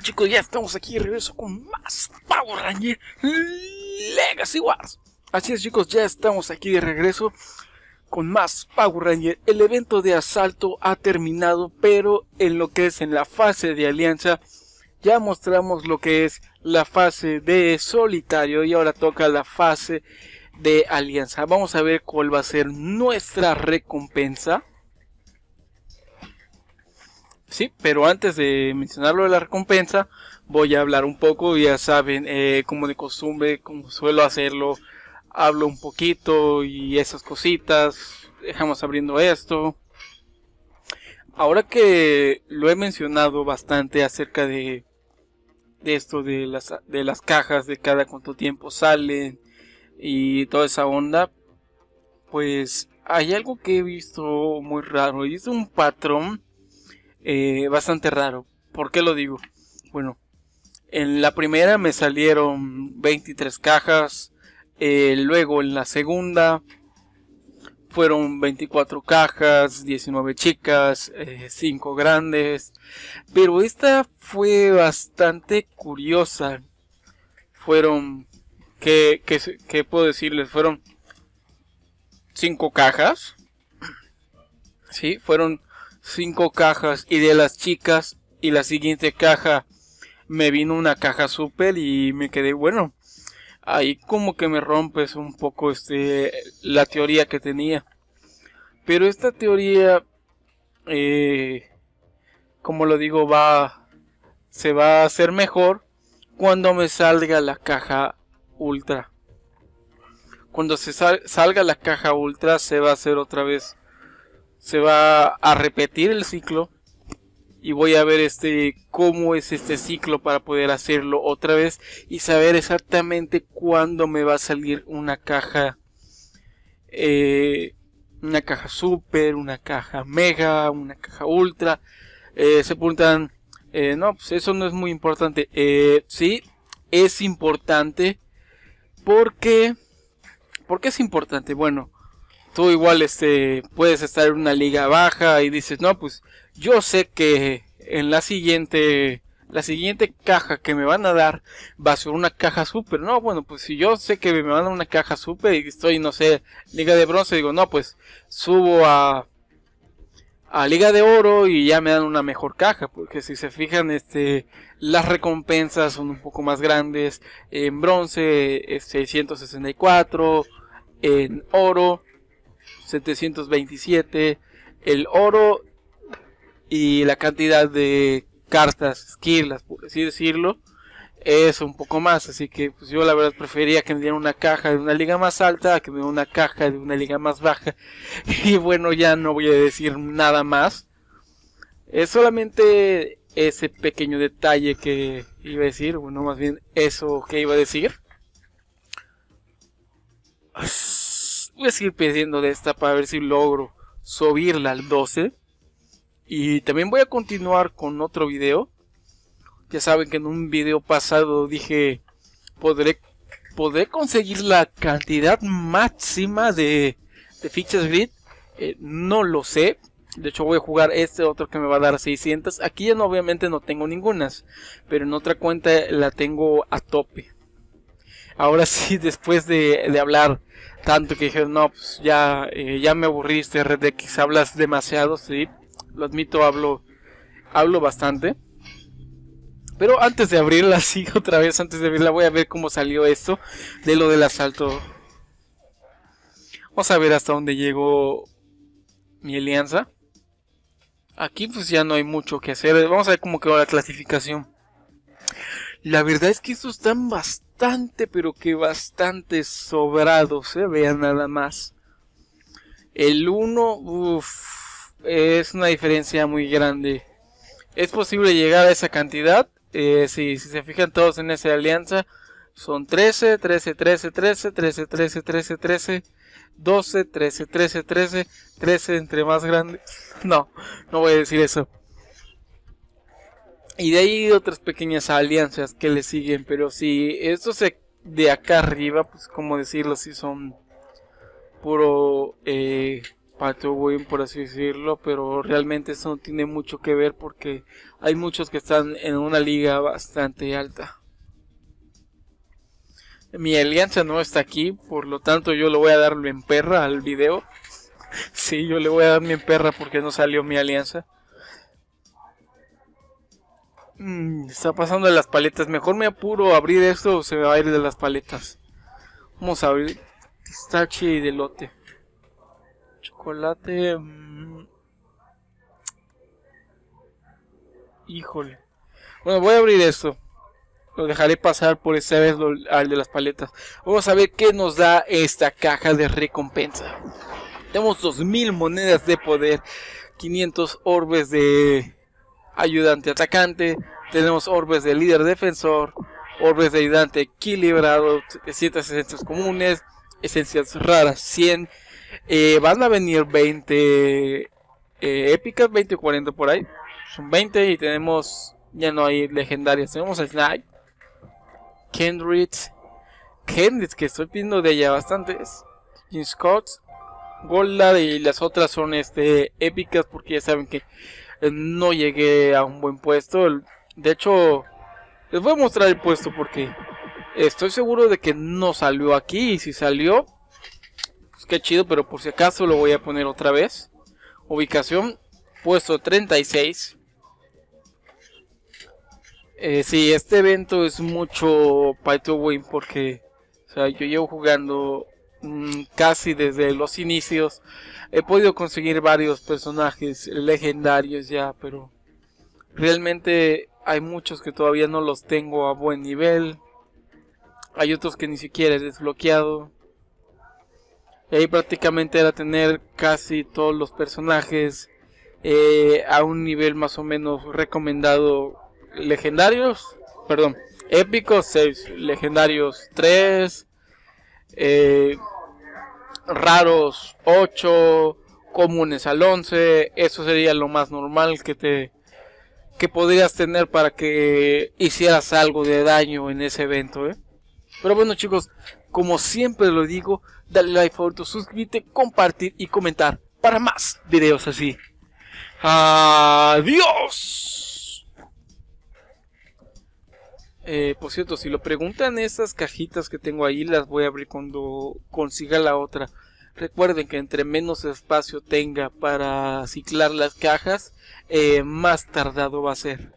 chicos? Ya estamos aquí de regreso con más Power Ranger Legacy Wars. Así es chicos, ya estamos aquí de regreso con más Power Ranger. El evento de asalto ha terminado, pero en lo que es en la fase de alianza, ya mostramos lo que es la fase de solitario y ahora toca la fase de alianza. Vamos a ver cuál va a ser nuestra recompensa. Sí, pero antes de mencionarlo de la recompensa, voy a hablar un poco, ya saben, eh, como de costumbre, como suelo hacerlo, hablo un poquito y esas cositas, dejamos abriendo esto. Ahora que lo he mencionado bastante acerca de, esto de las, de las cajas, de cada cuánto tiempo salen y toda esa onda, pues hay algo que he visto muy raro he visto un patrón eh, bastante raro. ¿Por qué lo digo? Bueno, en la primera me salieron 23 cajas, eh, luego en la segunda fueron 24 cajas, 19 chicas, 5 eh, grandes. Pero esta fue bastante curiosa. Fueron, ¿qué, qué puedo decirles? Fueron 5 cajas. Sí, fueron cinco cajas y de las chicas y la siguiente caja me vino una caja super y me quedé bueno ahí como que me rompes un poco este la teoría que tenía pero esta teoría eh, como lo digo va se va a hacer mejor cuando me salga la caja ultra cuando se salga la caja ultra se va a hacer otra vez se va a repetir el ciclo y voy a ver este cómo es este ciclo para poder hacerlo otra vez y saber exactamente cuándo me va a salir una caja eh, una caja super una caja mega una caja ultra eh, se preguntan eh, no pues eso no es muy importante sí es importante porque porque es importante bueno tú igual este, puedes estar en una liga baja y dices, no, pues yo sé que en la siguiente, la siguiente caja que me van a dar va a ser una caja super. No, bueno, pues si yo sé que me van a dar una caja super y estoy, no sé, liga de bronce, digo, no, pues subo a, a liga de oro y ya me dan una mejor caja, porque si se fijan, este, las recompensas son un poco más grandes, en bronce eh, es 664, en oro 727 el oro y la cantidad de cartas, esquirlas, por así decirlo, es un poco más. Así que pues, yo la verdad prefería que me dieran una caja de una liga más alta que me dieran una caja de una liga más baja. Y bueno, ya no voy a decir nada más. Es solamente ese pequeño detalle que iba a decir, bueno, más bien eso que iba a decir voy a seguir pidiendo de esta para ver si logro subirla al 12. Y también voy a continuar con otro video. Ya saben que en un video pasado dije, podré, conseguir la cantidad máxima de, fichas grid. Eh, no lo sé. De hecho voy a jugar este otro que me va a dar 600. Aquí ya obviamente no tengo ningunas. Pero en otra cuenta la tengo a tope ahora sí, después de, hablar tanto que dije, no, pues ya, eh, ya me aburriste, Red X, hablas demasiado, sí, lo admito, hablo, hablo bastante. Pero antes de abrirla, sí, otra vez, antes de abrirla, voy a ver cómo salió esto de lo del asalto. Vamos a ver hasta dónde llegó mi alianza. Aquí pues ya no hay mucho que hacer. Vamos a ver cómo quedó la clasificación. La verdad es que estos están bastante bastante, pero que bastante sobrado, se ¿eh? vean nada más. El 1, es una diferencia muy grande. Es posible llegar a esa cantidad. Eh, si, si, se fijan todos en esa alianza, son 13, 13, 13, 13, 13, 13, 13, 13, 12, 13, 13, 13, 13 entre más grandes, No, no voy a decir eso. Y de ahí otras pequeñas alianzas que le siguen, pero si estos de acá arriba, pues como decirlo, si son puro eh, Pato Win, por así decirlo, pero realmente eso no tiene mucho que ver porque hay muchos que están en una liga bastante alta. Mi alianza no está aquí, por lo tanto yo le voy a darle en perra al video. sí, yo le voy a dar mi en perra porque no salió mi alianza. Mm, está pasando de las paletas. Mejor me apuro a abrir esto o se va a ir de las paletas. Vamos a abrir pistache y de lote. Chocolate. Mm. Híjole. Bueno, voy a abrir esto. Lo dejaré pasar por esta vez al de las paletas. Vamos a ver qué nos da esta caja de recompensa. Tenemos 2000 monedas de poder, 500 orbes de ayudante atacante, tenemos orbes de líder defensor, orbes de ayudante equilibrado, 700 esencias comunes, esencias raras 100, eh, van a venir 20 eh, épicas, 20 o 40 por ahí, son 20 y tenemos, ya no hay legendarias, tenemos a snipe, Kendrick, Kendrick que estoy pidiendo de ella bastantes, Jim Scott, Goldar y las otras son este épicas porque ya saben que no llegué a un buen puesto. De hecho, les voy a mostrar el puesto porque estoy seguro de que no salió aquí. Y si salió, pues que chido, pero por si acaso lo voy a poner otra vez. Ubicación, puesto 36. si eh, sí, este evento es mucho Pay to Win porque sea, yo llevo jugando Mm, casi desde los inicios. He podido conseguir varios personajes legendarios ya, pero realmente hay muchos que todavía no los tengo a buen nivel. Hay otros que ni siquiera he desbloqueado. Y ahí prácticamente era tener casi todos los personajes eh, a un nivel más o menos recomendado. Legendarios, perdón, épicos 6, legendarios 3, raros 8, comunes al 11, eso sería lo más normal que te que podrías tener para que hicieras algo de daño en ese evento, ¿eh? Pero bueno, chicos, como siempre lo digo, dale like favorito, suscríbete, compartir y comentar para más videos así. Adiós. Eh, por cierto, si lo preguntan, esas cajitas que tengo ahí las voy a abrir cuando consiga la otra. Recuerden que entre menos espacio tenga para ciclar las cajas, eh, más tardado va a ser.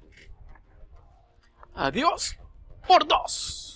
Adiós por dos.